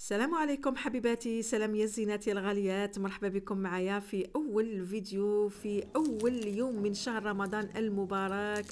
السلام عليكم حبيباتي سلام يا الزينات يا الغاليات مرحبا بكم معايا في اول فيديو في اول يوم من شهر رمضان المبارك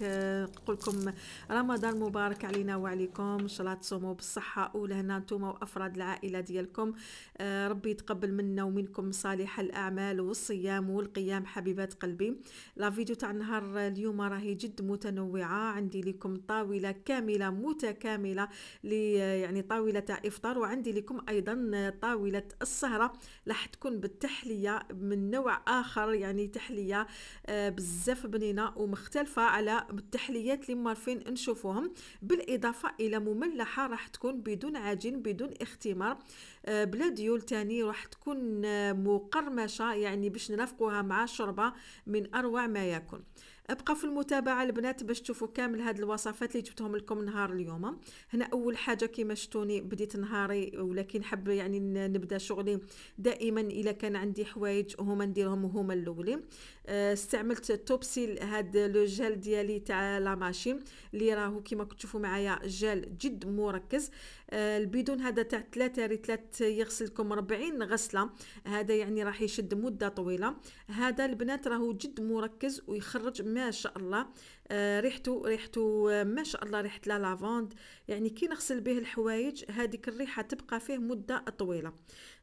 نقول لكم رمضان مبارك علينا وعليكم ان شاء الله تصوموا بالصحه ولهنا نتوما وافراد العائله ديالكم آه، ربي يتقبل منا ومنكم صالح الاعمال والصيام والقيام حبيبات قلبي لا فيديو تاع النهار اليوم راهي جد متنوعه عندي لكم طاوله كامله متكامله لي يعني طاوله تاع افطار وعندي لكم لكم ايضا طاوله السهره راح تكون بالتحليه من نوع اخر يعني تحليه آه، بزاف بنينه ومختلفه على التحليات اللي مارفين نشوفوهم بالاضافه الى مملحه راح تكون بدون عجين بدون اختمار آه، بلا ديول تاني راح تكون آه، مقرمشه يعني باش نرافقوها مع شوربه من اروع ما يكون ابقى في المتابعه البنات باش تشوفوا كامل هاد الوصفات اللي جبتهم لكم نهار اليوم هنا اول حاجه كيما شفتوني بديت نهاري ولكن حب يعني نبدا شغلي دائما الا كان عندي حوايج هما نديرهم هما الاولين آه، استعملت توبسيل هاد لو جيل ديالي تاع لا ماشين اللي راهو كيما كتشوفوا معايا جيل جد مركز آه، البيدون هذا تاع 3 ريتلات يغسلكم 40 غسله هذا يعني راح يشد مده طويله هذا البنات راهو جد مركز ويخرج ما شاء الله ريحته آه، ريحته آه، ما شاء الله ريحه لا لافوند يعني كي نغسل به الحوايج هذيك الريحه تبقى فيه مده طويله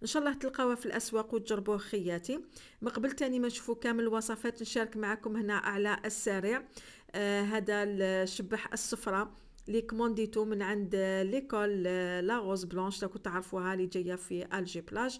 ان شاء الله تلقاوها في الاسواق وتجربوه خياتي من قبل تاني ما نشوفوا كامل الوصفات نشارك معكم هنا على السريع آه هذا الشبح الصفراء لي كومونديتو من عند ليكول آه، لا روز بلونش راكو تعرفوها اللي جايه في الجي بلاج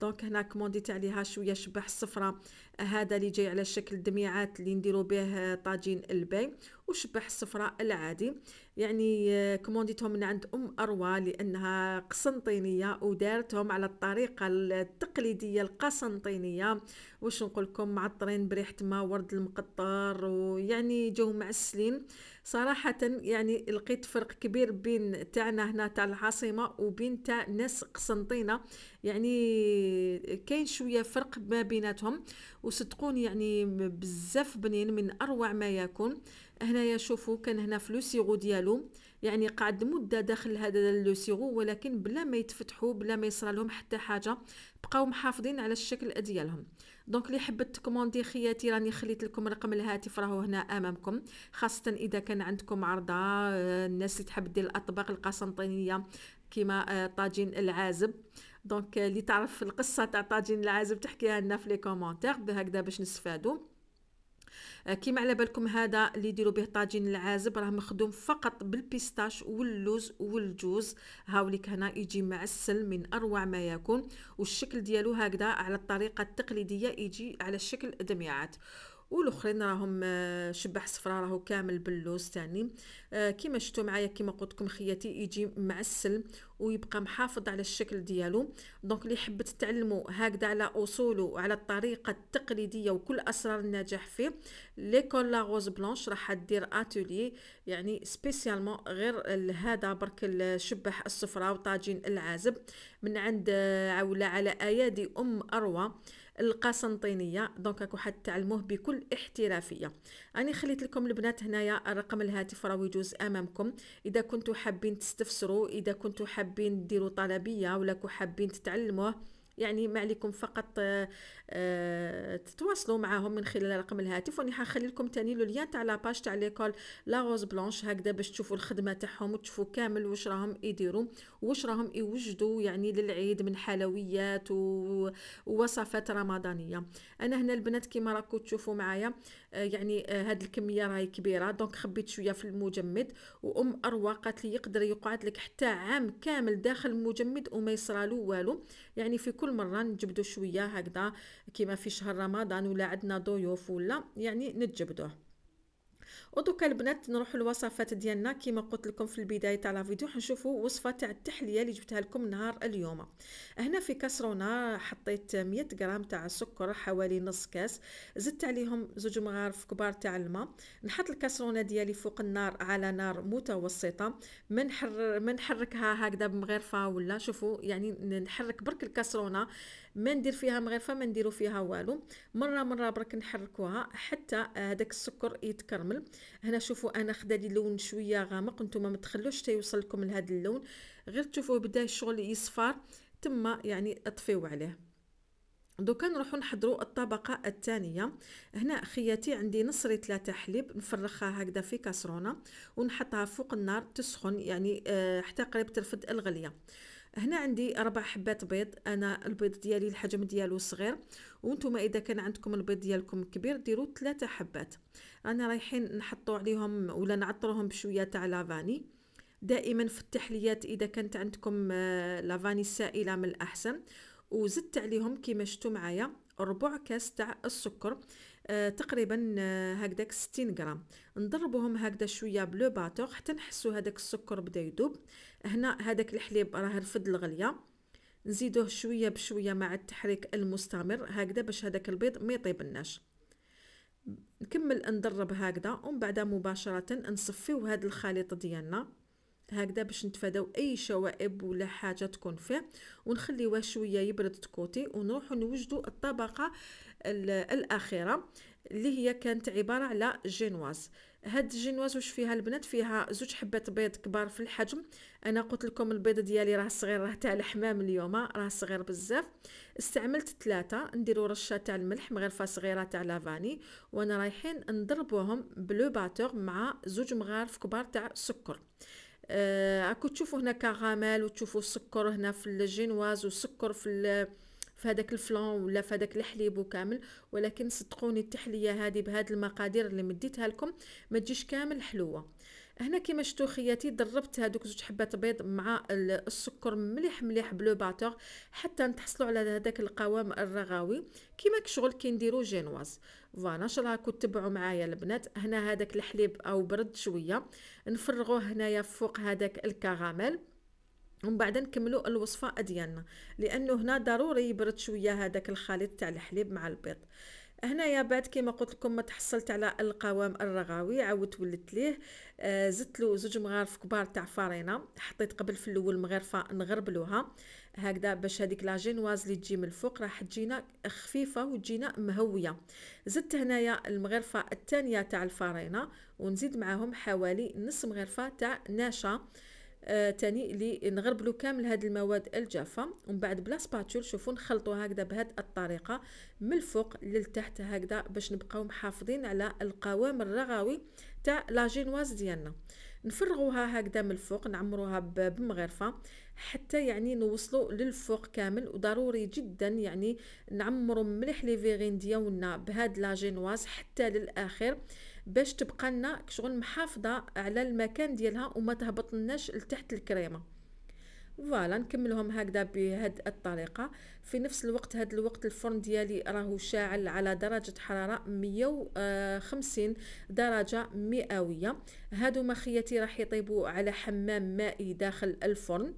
دونك هنا كومونديت عليها شويه شبح الصفراء هذا اللي جاي على شكل دميعات اللي نديرو به طاجين الباي وشبح الصفراء العادي يعني آه، كومونديتهم من عند ام اروى لانها قسنطينيه ودارتهم على الطريقه التقليديه القسنطينيه واش نقول لكم معطرين بريحه ما ورد المقطر ويعني جو معسلين صراحه يعني لقيت فرق كبير بين تاعنا هنا تاع العاصمه وبين تاع ناس قسنطينه يعني كاين شويه فرق ما بيناتهم وصدقوني يعني بزاف بنين من اروع ما يكون هنايا شوفوا كان هنا في لوسيغو ديالو يعني قعد مده داخل هذا لوسيغو ولكن بلا ما يتفتحوا بلا ما يصرى لهم حتى حاجه بقاو محافظين على الشكل ديالهم دونك اللي حبت تكوموندي خياتي راني خليت لكم رقم الهاتف راهو هنا امامكم خاصه اذا كان عندكم عرضه آه، الناس اللي تحب دير الاطباق القسنطينيه كما آه، طاجين العازب دونك اللي تعرف القصه تاع طاجين العازب تحكيها لنا في لي كومونتير هكذا باش نستفادوا كيما على بالكم هذا اللي يديروا به طاجين العازب راه مخدوم فقط بالبيستاش واللوز والجوز هاوليك هنا يجي معسل من اروع ما يكون والشكل ديالو هكذا على الطريقه التقليديه يجي على شكل دميعات والاخرين راهم آه، شبح صفراء راهو كامل باللوز تاني آه، كيما شفتوا معايا كيما قلت لكم خياتي يجي معسل ويبقى محافظ على الشكل ديالو دونك اللي حبت تعلموا هكذا على اصوله وعلى الطريقه التقليديه وكل اسرار النجاح فيه ليكول لا روز بلانش راح دير اتولي يعني سبيسيالمون غير هذا برك الشبح الصفراء وطاجين العازب من عند آه، عولة على ايادي ام اروى القسنطينيه دونك راكم تعلموه بكل احترافيه راني خليت لكم البنات هنايا رقم الهاتف راهو يجوز امامكم اذا كنتو حابين تستفسروا اذا كنتو حابين ديروا طلبيه ولا كو حابين تتعلموه يعني ما عليكم فقط آه، آه، تتواصلوا معاهم من خلال رقم الهاتف واني حنخلي لكم تاني لو ليان تاع لاباج تاع ليكول لا روز بلونش هكذا باش تشوفوا الخدمه تاعهم وتشوفوا كامل واش راهم يديروا واش راهم يوجدوا يعني للعيد من حلويات ووصفات رمضانيه انا هنا البنات كيما راكم تشوفوا معايا آه، يعني آه، هاد الكميه راهي كبيره دونك خبيت شويه في المجمد وام اروى قالت لي يقدر يقعد لك حتى عام كامل داخل المجمد وما يصرالو والو يعني في كل مره نجبدو شويه هكذا كيما في شهر رمضان ولا عندنا ضيوف ولا يعني نتجبدوه ودوكا البنات نروحوا للوصفات ديالنا كيما قلت لكم في البدايه تاع الفيديو حنشوفوا وصفه تاع التحليه اللي جبتها لكم نهار اليوم هنا في كسرونه حطيت 100 غرام تاع السكر حوالي نص كاس زدت عليهم زوج مغارف كبار تاع الماء نحط الكسرونه ديالي فوق النار على نار متوسطه منحر منحركها نحركها هكذا بمغرفه ولا شوفوا يعني نحرك برك الكسرونه ما ندير فيها مغرفه ما نديرو فيها والو مره مره برك نحركوها حتى هذاك السكر يتكرمل هنا شوفوا انا خدا لي لون شويه غامق نتوما ما تخلوش حتى يوصلكم لهذا اللون غير تشوفوه بدا الشغل يصفر تما يعني اطفيو عليه دوكا نروحو نحضرو الطبقه الثانيه هنا خياتي عندي نصري تاع حليب نفرخها هكذا في كاسرونه ونحطها فوق النار تسخن يعني آه، حتى قريب ترفد الغليه هنا عندي اربع حبات بيض انا البيض ديالي الحجم ديالو صغير وانتم اذا كان عندكم البيض ديالكم كبير ديروا ثلاثه حبات انا رايحين نحطوا عليهم ولا نعطرهم بشويه تاع لافاني دائما في التحليات اذا كانت عندكم آه، لافاني السائله من الاحسن وزدت عليهم كما شفتوا معايا ربع كاس تاع السكر آه، تقريبا آه، هكذاك 60 غرام نضربوهم هكذا شويه بلو باتور حتى نحسو هذاك السكر بدا يذوب هنا هذاك الحليب راه رفد الغليه نزيدوه شويه بشويه مع التحريك المستمر هكذا باش هذاك البيض ما يطيبناش نكمل نضرب هكذا ومن بعد مباشره نصفيو هذا الخليط ديالنا هكذا باش نتفاداو اي شوائب ولا حاجه تكون فيه ونخليوه شويه يبرد تكوتي ونروحو نوجدو الطبقه الاخيره اللي هي كانت عباره على جينواز هاد الجينواز واش فيها البنات فيها زوج حبات بيض كبار في الحجم انا قلت لكم البيض ديالي راه صغير راه تاع الحمام اليوم راه صغير بزاف استعملت ثلاثه نديرو رشه تاع الملح مغرفه صغيره تاع لافاني وانا رايحين نضربوهم بلو باتور مع زوج مغارف كبار تاع السكر راكو آه، تشوفوا هنا كراميل وتشوفوا السكر هنا في الجينواز وسكر في في هذاك الفلان ولا في هذاك الحليب وكامل ولكن صدقوني التحليه هذه بهذه المقادير اللي مديتها لكم ما تجيش كامل حلوه هنا كيما شفتو خياتي دربت هذوك زوج حبات بيض مع السكر مليح مليح بلو باتور حتى نتحصلوا على هذاك القوام الرغاوي كيما كشغل كنديرو جينواز فوالا ان شاء الله راكم تتبعوا معايا البنات هنا هذاك الحليب او برد شويه نفرغوه هنايا فوق هذاك الكراميل ومن بعد نكملوا الوصفه ديالنا لانه هنا ضروري يبرد شويه هذاك الخليط تاع الحليب مع البيض هنايا بعد كما قلت لكم ما تحصلت على القوام الرغاوي عاودت ولدت ليه آه، زدت له زوج مغارف كبار تاع فرينه حطيت قبل في الاول مغرفه نغربلوها هكذا باش هذيك لا جينواز اللي تجي من الفوق راح تجينا خفيفه وتجينا مهويه زدت هنايا المغرفه الثانيه تاع الفرينه ونزيد معاهم حوالي نص مغرفه تاع نشا آه آه، تاني اللي نغربلو كامل هاد المواد الجافه ومن بعد بلا سباتول شوفوا نخلطو هكذا بهاد الطريقه من الفوق للتحت هكذا باش نبقاو محافظين على القوام الرغوي تاع لاجينواز ديالنا نفرغوها هكذا من الفوق نعمروها بمغرفه حتى يعني نوصلوا للفوق كامل وضروري جدا يعني نعمروا مليح لي فيغين ديالنا بهاد لاجينواز حتى للاخر باش تبقى لنا شغل محافظه على المكان ديالها وما تهبطناش لتحت الكريمه فوالا نكملهم هكذا بهاد الطريقه في نفس الوقت هاد الوقت الفرن ديالي راهو شاعل على درجه حراره 150 درجه مئويه هادو مخيتي راح يطيبوا على حمام مائي داخل الفرن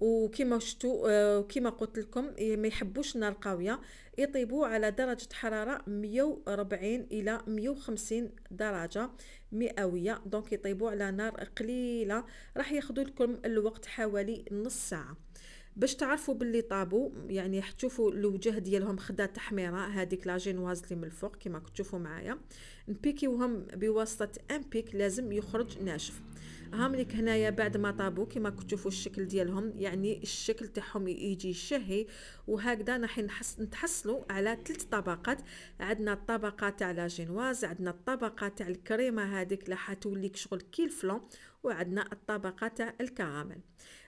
وكما شتو وكما آه، قلت لكم ما يحبوش النار قويه يطيبوا على درجه حراره 140 الى 150 درجه مئويه دونك يطيبوا على نار قليله راح ياخذوا لكم الوقت حوالي نص ساعه باش تعرفوا باللي طابوا يعني تشوفوا الوجه ديالهم خدا تحميره هذيك لا جينواز اللي من الفوق كما تشوفوا معايا نبيكيوهم بواسطه ان بيك لازم يخرج ناشف هام لك هنايا بعد ما طابو كما تشوفوا الشكل ديالهم يعني الشكل تاعهم يجي شهي وهكذا راح نتحصلوا على ثلاث طبقات عندنا الطبقه تاع لا جينواز عندنا الطبقه تاع الكريمه هذيك اللي حتوليك شغل كيل فلون وعندنا الطبقه تاع الكراميل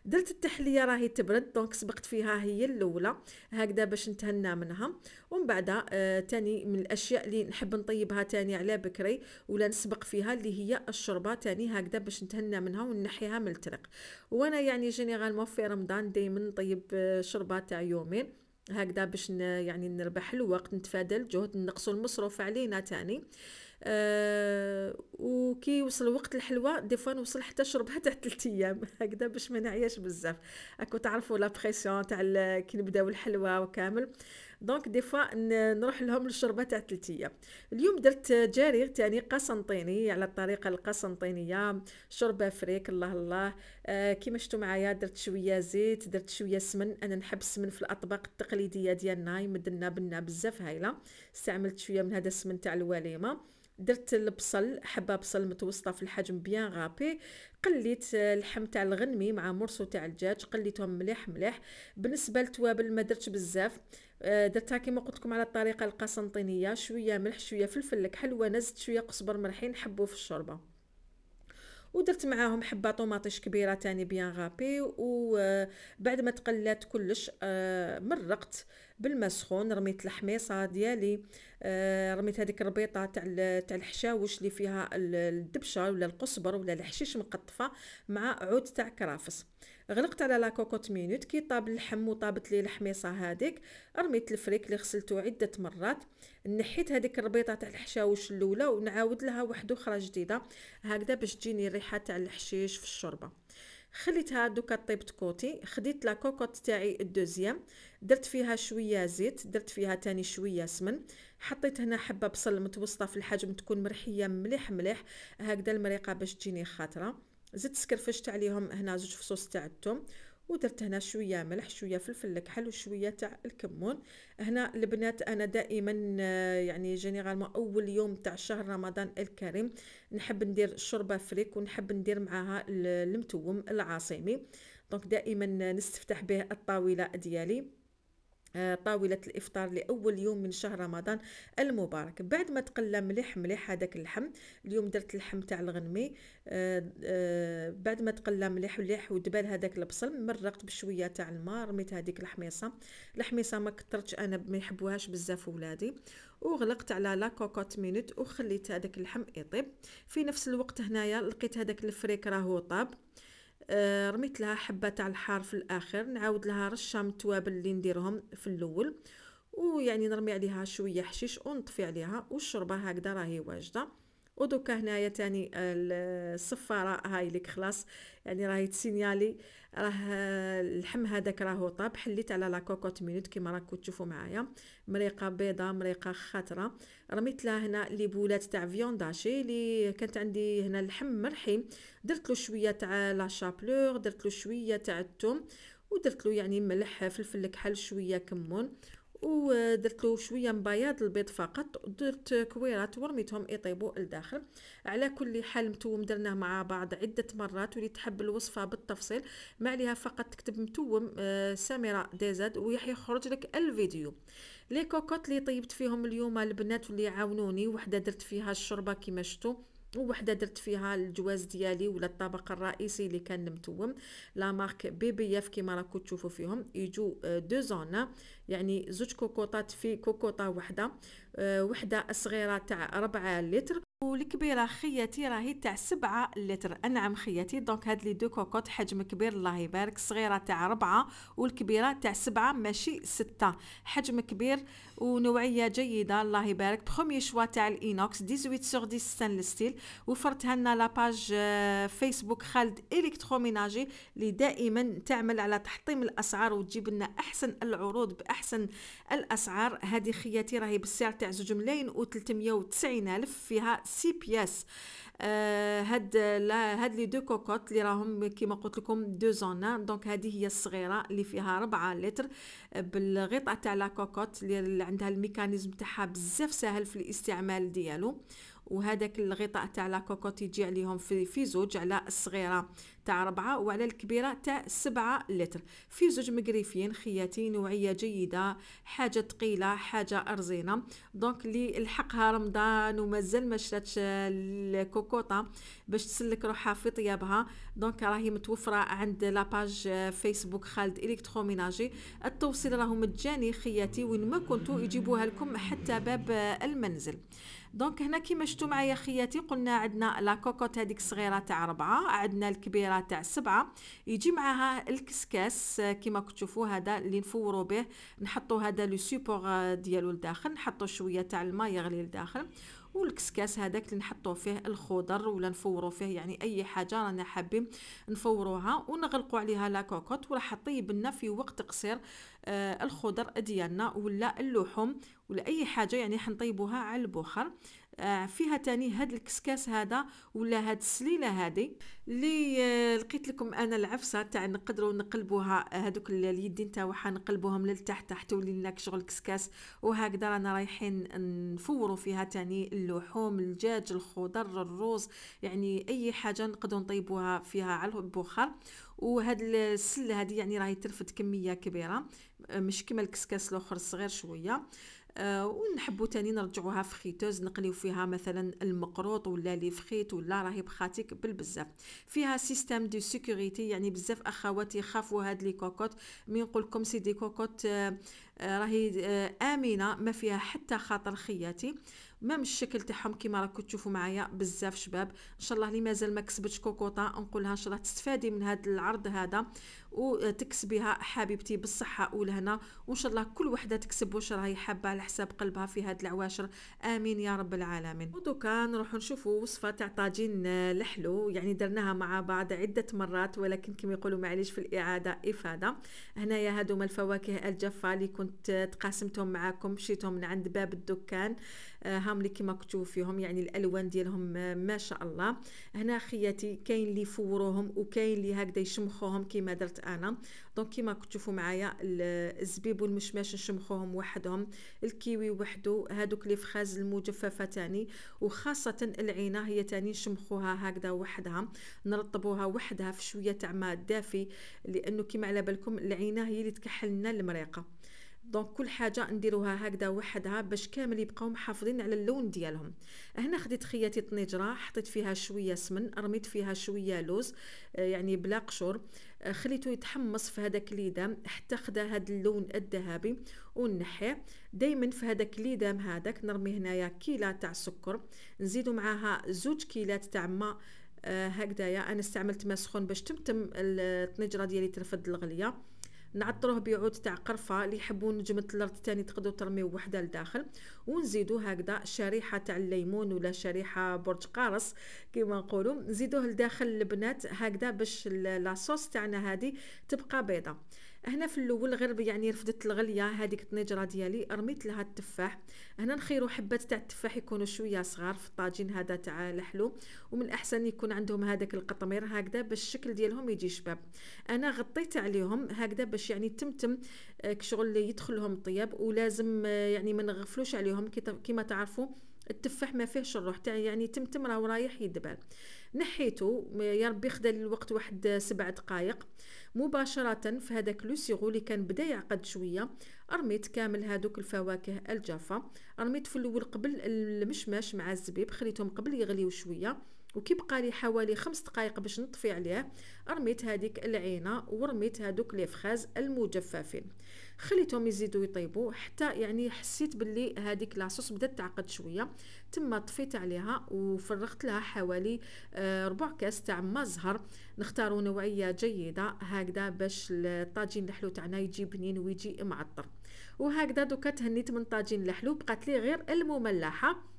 درت التحليه راهي تبرد دونك سبقت فيها هي الاولى هكذا باش نتهنى منها ومن بعد آه تاني من الاشياء اللي نحب نطيبها تاني على بكري ولا نسبق فيها اللي هي الشوربه تاني هكذا باش نتهنى منها ونحيها من الترق وانا يعني جينيرالمون في رمضان دائما نطيب آه شوربه تاع يومين هكذا باش يعني نربح الوقت نتفادى الجهد نقصوا المصروف علينا تاني أه وكي يوصل وقت الحلوى دي فوا نوصل حتى شربها تاع 3 ايام هكذا باش ما نعياش بزاف اكو تعرفوا لا بريسيون تاع كي نبداو الحلوى وكامل دونك دي فوا نروح لهم للشوربه تاع التلتيه اليوم درت جارير تاني قسنطيني على الطريقه القسنطينيه شوربه فريك الله الله آه كيما شفتوا معايا درت شويه زيت درت شويه سمن انا نحب السمن في الاطباق التقليديه ديالنا يمدلنا بنا بزاف هايله استعملت شويه من هذا السمن تاع الوليمه درت البصل حبه بصل متوسطه في الحجم بيان غابي قليت اللحم تاع الغنمي مع مرسو تاع الدجاج قليتهم مليح مليح بالنسبه للتوابل ما درتش بزاف آه، درتها كما قلت لكم على الطريقه القسنطينيه شويه ملح شويه فلفل الكحل نزت شويه قزبر مرحين نحبوه في الشوربه ودرت معاهم حبه طوماطيش كبيره تاني بيان غابي وبعد آه، ما تقلات كلش آه، مرقت بالماء سخون رميت الحميصه ديالي رميت هذيك الربيطه تاع تاع الحشاوش اللي فيها الدبشه ولا القصبر ولا الحشيش مقطفه مع عود تاع كرافس غلقت على لا كوكوت مينوت كي طاب اللحم وطابت لي الحميصه هذيك رميت الفريك اللي غسلته عده مرات نحيت هذيك الربيطه تاع الحشاوش الاولى ونعاود لها واحد اخرى جديده هكذا باش تجيني الريحه تاع الحشيش في الشوربه خليتها دوكا طيبت كوتي خديت لا كوكوت تاعي الدوزيام درت فيها شويه زيت درت فيها تاني شويه سمن حطيت هنا حبه بصل متوسطه في الحجم تكون مرحيه مليح مليح هكذا المريقه باش تجيني خاطره زدت سكرفشت عليهم هنا زوج فصوص تاع الثوم ودرت هنا شويه ملح شويه فلفل الكحل وشويه تاع الكمون هنا البنات انا دائما آه، يعني جينيرالمون اول يوم تاع شهر رمضان الكريم نحب ندير شوربه فريك ونحب ندير معاها المتوم العاصمي دونك دائما نستفتح به الطاوله ديالي آه، طاولة الإفطار لأول يوم من شهر رمضان المبارك بعد ما تقلى مليح مليح هذاك اللحم اليوم درت اللحم تاع الغنمي آه، آه، بعد ما تقلى مليح مليح ودبال هذاك البصل مرقت بشوية تاع الماء رميت هذيك الحميصة الحميصة ما كترتش أنا ما يحبوهاش بزاف ولادي وغلقت على لا كوكوت مينوت وخليت هذاك اللحم يطيب في نفس الوقت هنايا لقيت هذاك الفريك راهو طاب آه، رميت لها حبه تاع الحار في الاخر نعاود لها رشه من التوابل اللي نديرهم في الاول ويعني نرمي عليها شويه حشيش ونطفي عليها والشوربه هكذا راهي واجده ودوكا هنايا تاني الصفاره هاي لك خلاص يعني راهي تسينيالي راه اللحم هذاك راهو طاب حليت على لا كوكوت مينوت كيما راكم تشوفوا معايا مريقه بيضاء مريقه خاطره رميت لها هنا لي بولات تاع فيونداشي اللي كانت عندي هنا اللحم مرحي درت له شويه تاع لا شابلور درت له شويه تاع الثوم ودرت له يعني ملح فلفل كحل شويه كمون ودرت له شويه مبياض البيض فقط درت كويرات ورميتهم يطيبوا لداخل على كل حال متوم درناه مع بعض عده مرات واللي تحب الوصفه بالتفصيل ما عليها فقط تكتب متوم آه، سميره ديزاد ويخرج لك الفيديو لي كوكوت اللي طيبت فيهم اليوم البنات واللي عاونوني وحده درت فيها الشوربه كما شفتوا وحده درت فيها الجواز ديالي ولا الطبق الرئيسي اللي كان متوم لا مارك بي بي اف كما راكم تشوفوا فيهم يجو آه، دو زون يعني زوج كوكوطات في كوكوطه وحده آه، وحده صغيره تاع ربعة لتر والكبيره خياتي راهي تاع سبعة لتر انعم خياتي دونك هاد لي دو كوكوط حجم كبير الله يبارك صغيره تاع ربعة والكبيره تاع سبعة ماشي ستة حجم كبير ونوعيه جيده الله يبارك بخومي شوا تاع الاينوكس 18 سور 10 ستانلس ستيل وفرتها لنا لاباج فيسبوك خالد الكتروميناجي اللي دائما تعمل على تحطيم الاسعار وتجيب لنا احسن العروض بأحسن احسن الاسعار هذه خياتي راهي بالسعر تاع زوج ملايين و 390 الف فيها سي بياس آه هاد لا هاد لي دو كوكوت اللي راهم كيما قلت لكم دو زونا دونك هذه هي الصغيره اللي فيها 4 لتر آه، بالغطاء تاع لا كوكوت اللي عندها الميكانيزم تاعها بزاف سهل في الاستعمال ديالو وهذاك الغطاء تاع لا كوكوت يجي عليهم في في زوج على الصغيره تاع ربعة وعلى الكبيره تاع سبعة لتر في زوج مقريفين خياتي نوعيه جيده حاجه ثقيله حاجه ارزينه دونك اللي لحقها رمضان ومازال ما شراتش الكوكوطه باش تسلك روحها في طيابها دونك راهي متوفره عند لاباج فيسبوك خالد الكتروميناجي التوصيل راهو مجاني خياتي وين ما كنتو يجيبوها لكم حتى باب المنزل دونك هنا كيما شفتوا معايا خياتي قلنا عندنا لا كوكوت هذيك صغيره تاع ربعة عندنا الكبيره تاع سبعة يجي معاها الكسكاس كيما كتشوفوا هذا اللي نفوروا به نحطوا هذا لو سوبور ديالو لداخل نحطوا شويه تاع الماء يغلي لداخل والكسكاس هذاك اللي نحطوا فيه الخضر ولا نفوروا فيه يعني اي حاجه رانا حابين نفوروها ونغلقوا عليها لا كوكوت وراح طيب لنا في وقت قصير آه الخضر ديالنا ولا اللحوم ولا اي حاجه يعني حنطيبوها على البخار آه فيها تاني هاد الكسكاس هذا ولا هاد السليله هذه اللي آه لقيت لكم انا العفسه تاع نقدروا نقلبوها هذوك آه، اليدين تاعها نقلبوهم للتحت تحت تولي لنا شغل كسكاس وهكذا رانا رايحين نفوروا فيها تاني اللحوم الدجاج الخضر الروز يعني اي حاجه نقدروا نطيبوها فيها على البخار وهاد السله هذه يعني راهي ترفد كميه كبيره آه، مش كما الكسكاس الاخر صغير شويه آه ونحبوا تاني نرجعوها في خيتوز نقليو فيها مثلا المقروط ولا لي فخيت ولا راهي بخاتيك بالبزاف فيها سيستم دو سيكوريتي يعني بزاف اخواتي يخافوا هاد لي كوكوت مي نقول لكم سي دي كوكوت آه، آه، راهي آه، امنه ما فيها حتى خاطر خياتي مام الشكل تاعهم كيما راكم تشوفوا معايا بزاف شباب ان شاء الله اللي مازال ما كسبتش كوكوطه نقولها ان شاء الله تستفادي من هذا العرض هذا وتكسبيها حبيبتي بالصحه والهنا وان شاء الله كل وحده تكسب واش راهي حابه على حساب قلبها في هاد العواشر امين يا رب العالمين ودوكا نروحو نشوفوا وصفه تاع طاجين الحلو يعني درناها مع بعض عده مرات ولكن كما يقولوا معليش في الاعاده افاده هنايا هادو الفواكه الجافه اللي كنت تقاسمتهم معاكم مشيتهم من عند باب الدكان هم آه، اللي كما كنتو فيهم يعني الالوان ديالهم آه، ما شاء الله هنا خياتي كاين اللي يفوروهم وكاين اللي هكذا يشمخوهم كما درت انا دونك كما كتشوفوا معايا الزبيب والمشماش نشمخوهم وحدهم الكيوي وحده هادوك لي فخاز المجففه تاني وخاصه العينه هي تاني نشمخوها هكذا وحدها نرطبوها وحدها في شويه تاع ماء دافي لانه كما على بالكم العينه هي اللي تكحل لنا المريقه دونك كل حاجه نديروها هكذا وحدها باش كامل يبقاو محافظين على اللون ديالهم هنا خديت خياتي طنجره حطيت فيها شويه سمن رميت فيها شويه لوز آه، يعني بلا قشور آه، خليته يتحمص في هذاك ليدام حتى خدا هذا اللون الذهبي ونحيه دائما في هذاك ليدام هذاك نرمي هنايا كيله تاع سكر نزيدو معاها زوج كيلات تاع ماء آه، هكذايا انا استعملت ما سخون باش تمتم الطنجره ديالي ترفد الغليه نعطروه بعود تاع قرفه اللي يحبوا نجمه الارض تاني تقدروا ترميو وحده لداخل ونزيدو هكذا شريحه تاع الليمون ولا شريحه برج قارص كيما نقولوا نزيدوه لداخل البنات هكذا باش لاصوص تاعنا هذه تبقى بيضه هنا في الاول غير يعني رفدت الغليه هذيك الطنجره ديالي رميت لها التفاح هنا نخيروا حبات تاع التفاح يكونوا شويه صغار في الطاجين هذا تاع الحلو ومن الاحسن يكون عندهم هذاك القطمير هكذا باش الشكل ديالهم يجي شباب انا غطيت عليهم هكذا باش يعني تمتم آه، كشغل يدخلهم طياب الطياب ولازم آه، يعني ما نغفلوش عليهم كيما تعرفوا التفاح ما فيهش الروح تاعي يعني تمتم راه رايح يدبل نحيته يا ربي خدا لي الوقت واحد آه، سبع دقائق مباشره في هذاك لو سيغو اللي كان بدا يعقد شويه رميت كامل هذوك الفواكه الجافه رميت في الاول قبل المشماش مع الزبيب خليتهم قبل يغليو شويه وكيبقى لي حوالي خمس دقائق باش نطفي عليه رميت هذيك العينه ورميت هذوك لي فخاز المجففين خليتهم يزيدوا يطيبوا حتى يعني حسيت باللي هذيك لاصوص بدات تعقد شويه تما طفيت عليها وفرغت لها حوالي آه، ربع كاس تاع ما زهر نختاروا نوعيه جيده هكذا باش الطاجين الحلو تاعنا يجي بنين ويجي معطر وهكذا دوكا تهنيت من طاجين الحلو بقات لي غير المملحه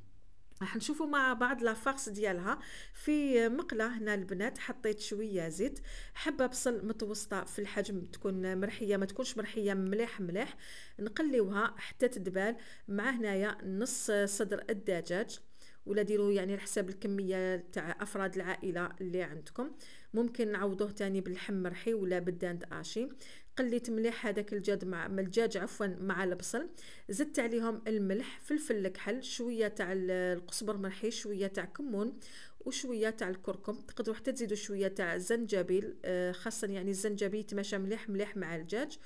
راح نشوفوا مع بعض لافارس ديالها في مقله هنا البنات حطيت شويه زيت حبه بصل متوسطه في الحجم تكون مرحيه ما تكونش مرحيه مليح مليح نقليوها حتى تدبال مع هنايا نص صدر الدجاج ولا ديروا يعني حساب الكميه تاع افراد العائله اللي عندكم ممكن نعوضوه تاني باللحم مرحي ولا بالداند اشي قليت مليح هذاك الجاج مع الدجاج عفوا مع البصل زدت عليهم الملح فلفل الكحل شويه تاع القزبر مرحي شويه تاع كمون وشويه تاع الكركم تقدروا حتى تزيدوا شويه تاع الزنجبيل آه، خاصه يعني الزنجبيل يتماشى مليح مليح مع الدجاج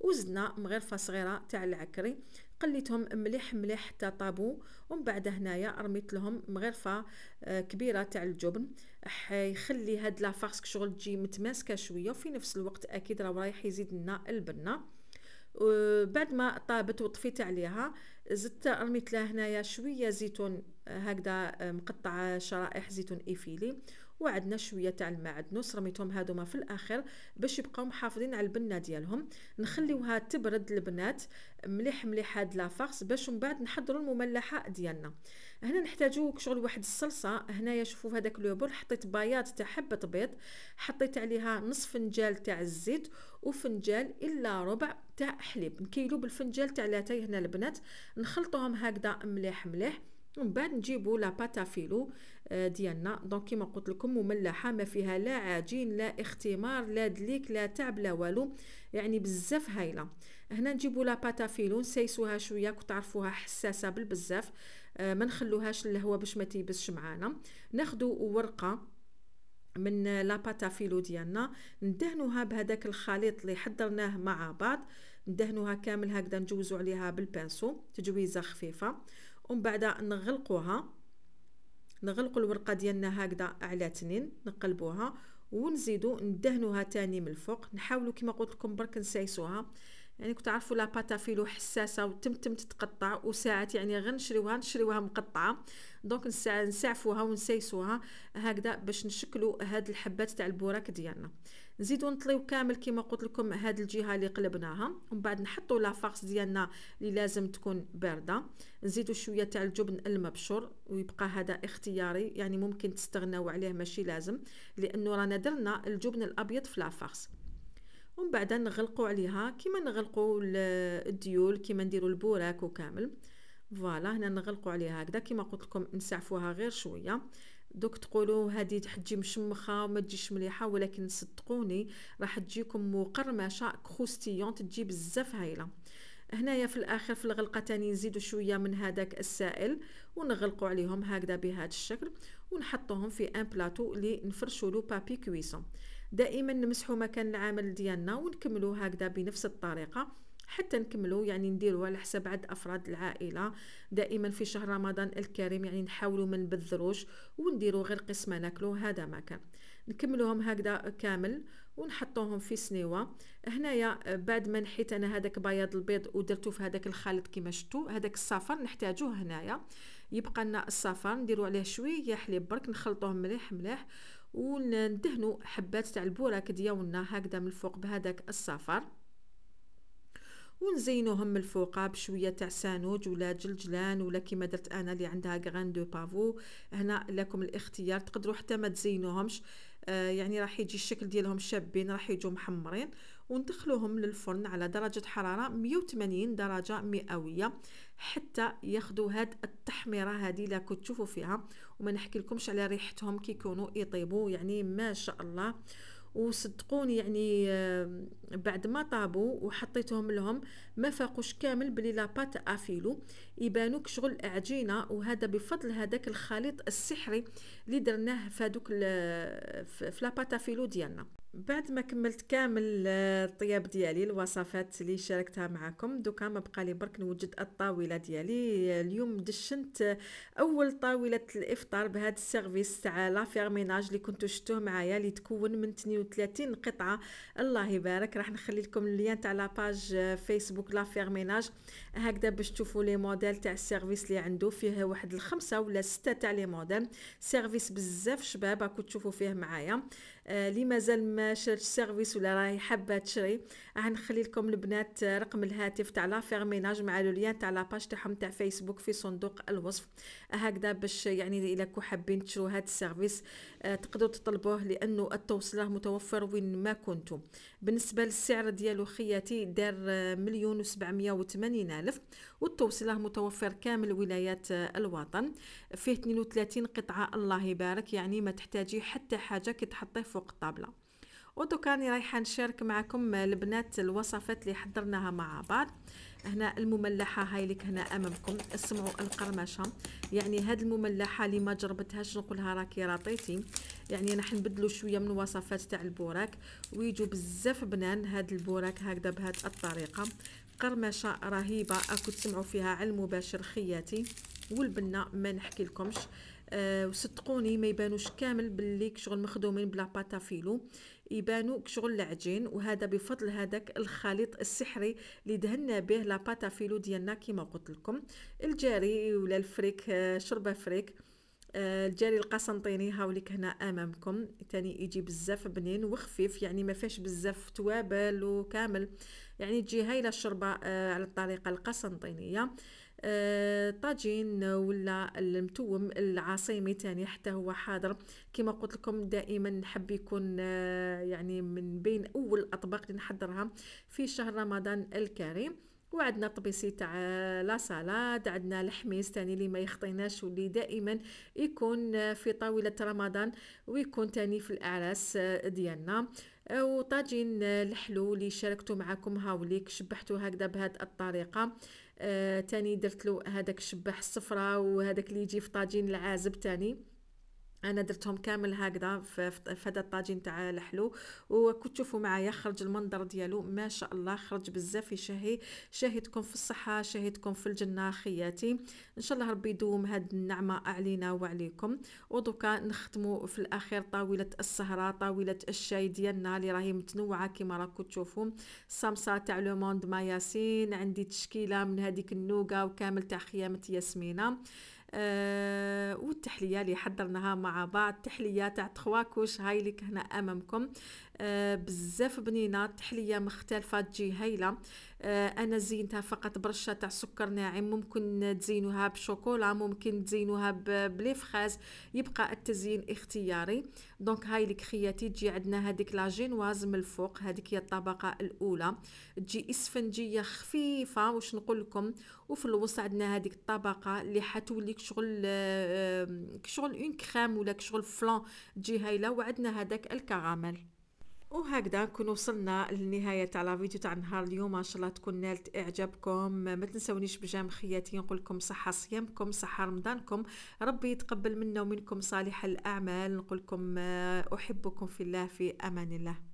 وزدنا مغرفه صغيره تاع العكري قليتهم مليح مليح حتى طابو ومن بعد هنايا رميت لهم مغرفه آه، كبيره تاع الجبن حيخلي هاد لافارس شغل تجي متماسكه شويه وفي نفس الوقت اكيد راه رايح يزيد لنا البنه بعد ما طابت وطفيت عليها زدت رميت لها هنايا شويه زيتون آه، هكذا آه، مقطع شرائح زيتون ايفيلي وعندنا شويه تاع المعدنوس رميتهم هادوما في الاخر باش يبقاو محافظين على البنه ديالهم نخليوها تبرد البنات مليح مليح هاد لافارس باش من بعد نحضروا المملحه ديالنا هنا نحتاجو شغل واحد الصلصه هنايا شوفوا في هذاك لوبر حطيت بياض تاع حبه بيض حطيت عليها نصف فنجال تاع الزيت وفنجال الا ربع تاع حليب نكيلو بالفنجال تاع لاتاي هنا البنات نخلطوهم هكذا مليح مليح ومن بعد نجيبو لاباتا فيلو آه، ديالنا دونك كما قلت لكم مملحه ما فيها لا عجين لا اختمار لا دليك لا تعب لا والو يعني بزاف هايله هنا نجيبوا لا باتافيلو نسيسوها شويه كتعرفوها حساسه بالبزاف آه، ما نخلوهاش للهواء باش ما تيبسش معانا ناخذوا ورقه من فيلو ديالنا ندهنوها بهذاك الخليط اللي حضرناه مع بعض ندهنوها كامل هكذا نجوزو عليها بالبانسو تجويزه خفيفه ومن بعد نغلقوها نغلقوا الورقه ديالنا هكذا على تنين نقلبوها ونزيدو ندهنوها تاني من الفوق نحاولو كما قلت لكم برك نسايسوها يعني كنت عارفوا لاباتا فيلو حساسه وتمتم تتقطع وساعات يعني غير نشريوها مقطعه دونك نسعفوها ونسايسوها هكذا باش نشكلو هاد الحبات تاع البوراك ديالنا نزيدو نطليو كامل كيما قلت لكم هاد الجهه اللي قلبناها ومن بعد نحطو لا ديالنا اللي لازم تكون بارده نزيدو شويه تاع الجبن المبشور ويبقى هذا اختياري يعني ممكن تستغناو عليه ماشي لازم لانه رانا درنا الجبن الابيض في لا فارس ومن بعد نغلقو عليها كيما نغلقو الديول كيما نديرو البوراك وكامل فوالا هنا نغلقو عليها هكذا كيما قلت لكم نسعفوها غير شويه دوك تقولوا هذه تجي مشمخه وما تجيش مليحه ولكن صدقوني راح تجيكم مقرمشه كروستيون تجي بزاف هايله هنايا في الاخر في الغلقه تاني نزيدوا شويه من هذاك السائل ونغلقوا عليهم هكذا بهذا الشكل ونحطوهم في ان بلاطو اللي نفرشوا له بابي كويسون دائما نمسحوا مكان العمل ديالنا ونكملوا هكذا بنفس الطريقه حتى نكملوا يعني نديروا على حساب عدد افراد العائله دائما في شهر رمضان الكريم يعني نحاولوا ما نبذروش ونديروا غير قسمه ناكلوا هذا ما كان نكملوهم هكذا كامل ونحطوهم في سنيوه هنايا بعد ما نحيت انا هذاك بياض البيض ودرتو في هذاك الخليط كما شفتوا هذاك الصفر نحتاجوه هنايا يبقى لنا الصفر نديروا عليه شويه حليب برك نخلطوه مليح مليح وندهنوا حبات تاع البوراك ديالنا هكذا من الفوق بهذاك الصفر ونزينو هم الفوقه بشويه تاع سانوج ولا جلجلان ولا كيما درت انا اللي عندها غران دو بافو هنا لكم الاختيار تقدروا حتى ما تزينوهمش آه يعني راح يجي الشكل ديالهم شابين راح يجوا محمرين وندخلوهم للفرن على درجة حرارة 180 درجة مئوية حتى ياخدوا هاد التحميرة هذه اللي كنت تشوفوا فيها وما نحكي لكمش على ريحتهم كيكونوا يطيبوا يعني ما شاء الله وصدقوني يعني بعد ما طابوا وحطيتهم لهم ما فاقوش كامل بلي لاباط افيلو يبانوك شغل عجينه وهذا بفضل هذاك الخليط السحري اللي درناه في هذوك آه، في لاباط افيلو ديالنا بعد ما كملت كامل آه، الطياب ديالي الوصفات اللي شاركتها معكم دوكا ما بقى لي برك نوجد الطاوله ديالي آه، اليوم دشنت آه، اول طاوله الافطار بهذا السيرفيس تاع لا فيرميناج اللي كنتو شفتوه معايا اللي تكون من 32 قطعه الله يبارك راح نخلي لكم اللين تاع لاباج فيسبوك لا فيرميناج هكذا باش تشوفوا لي موديل تاع السيرفيس اللي عنده فيه واحد الخمسه ولا سته تاع لي موديل سيرفيس بزاف شباب راكو تشوفوا فيه معايا آه، اللي مازال ما شرش سيرفيس ولا راهي حابه تشري راح نخلي لكم البنات رقم الهاتف تاع لا فيرميناج مع لو ليان تاع لاباج تاعهم تاع فيسبوك في صندوق الوصف هكذا باش يعني الا كو حابين تشرو هذا السيرفيس آه، تقدروا تطلبوه لانه التوصيل متوفر وين ما كنتم بالنسبه للسعر ديالو خياتي دار مليون و وثمانين الف والتوصيل متوفر كامل ولايات الوطن فيه 32 قطعه الله يبارك يعني ما تحتاجي حتى حاجه كتحطيه فوق الطابله ودوكاني رايحه نشارك معكم البنات الوصفات اللي حضرناها مع بعض هنا المملحه هاي اللي هنا امامكم اسمعوا القرمشه يعني هاد المملحه اللي ما جربتهاش نقولها راكي راطيتي يعني راح نبدلوا شويه من الوصفات تاع البوراك ويجوا بزاف بنان هاد البوراك هكذا بهاد الطريقه قرمشه رهيبه اكو تسمعوا فيها على المباشر خياتي والبنه ما نحكي لكمش أه وصدقوني ما يبانوش كامل باللي شغل مخدومين بلا باتافيلو يبانوا كشغل العجين وهذا بفضل هذاك الخليط السحري اللي دهنا به لاباتا فيلو ديالنا كما قلت لكم الجاري ولا الفريك آه، شربه فريك آه، الجاري القسنطيني هاوليك هنا امامكم تاني يجي بزاف بنين وخفيف يعني ما فيهش بزاف توابل وكامل يعني تجي هايله الشربه آه، على الطريقه القسنطينيه الطاجين آه، ولا المتوم العصيمي تاني حتى هو حاضر كما قلت لكم دائما نحب يكون آه، يعني من بين اول الاطباق اللي نحضرها في شهر رمضان الكريم وعندنا طبيسي تاع آه، لا سالاد عندنا الحميس تاني اللي ما يخطيناش واللي دائما يكون في طاوله رمضان ويكون تاني في الاعراس ديالنا وطاجين الحلو اللي شاركته معكم هاوليك شبحته هكذا بهذه الطريقه آه تاني درت له هذاك الشباح الصفراء وهذاك اللي يجي في طاجين العازب تاني انا درتهم كامل هكذا في هذا الطاجين تاع الحلو وكنت تشوفوا معايا خرج المنظر ديالو ما شاء الله خرج بزاف يشهي شاهدكم في الصحه شاهدكم في الجنه خياتي ان شاء الله ربي يدوم هاد النعمه علينا وعليكم ودوكا نختموا في الاخير طاوله السهره طاوله الشاي ديالنا اللي راهي متنوعه كما راكم تشوفوا الصمصه تاع لو موند ما ياسين عندي تشكيله من هذيك النوقه وكامل تاع خيامه ياسمينه آه والتحليه اللي حضرناها مع بعض تحليه تاع تخواكوش هاي اللي هنا امامكم آه بزاف بنينه تحليه مختلفه تجي هايله آه، انا زينتها فقط برشه تاع سكر ناعم ممكن تزينوها بشوكولا ممكن تزينوها بلي فخاز يبقى التزيين اختياري دونك هاي الكرياتي تجي عندنا هذيك لا جينواز من الفوق هذيك هي الطبقه الاولى تجي اسفنجيه خفيفه واش نقول لكم وفي الوسط عندنا هذيك الطبقه اللي حتولي كشغل آه، كشغل اون كريم ولا كشغل فلان تجي هايله وعندنا هذاك الكراميل وهكذا نكون وصلنا للنهايه تاع لا فيديو تاع نهار اليوم ان شاء الله تكون نالت اعجابكم ما تنسونيش بجام خياتي نقول لكم صحه صيامكم صحه رمضانكم ربي يتقبل منا ومنكم صالح الاعمال نقول لكم آه، احبكم في الله في امان الله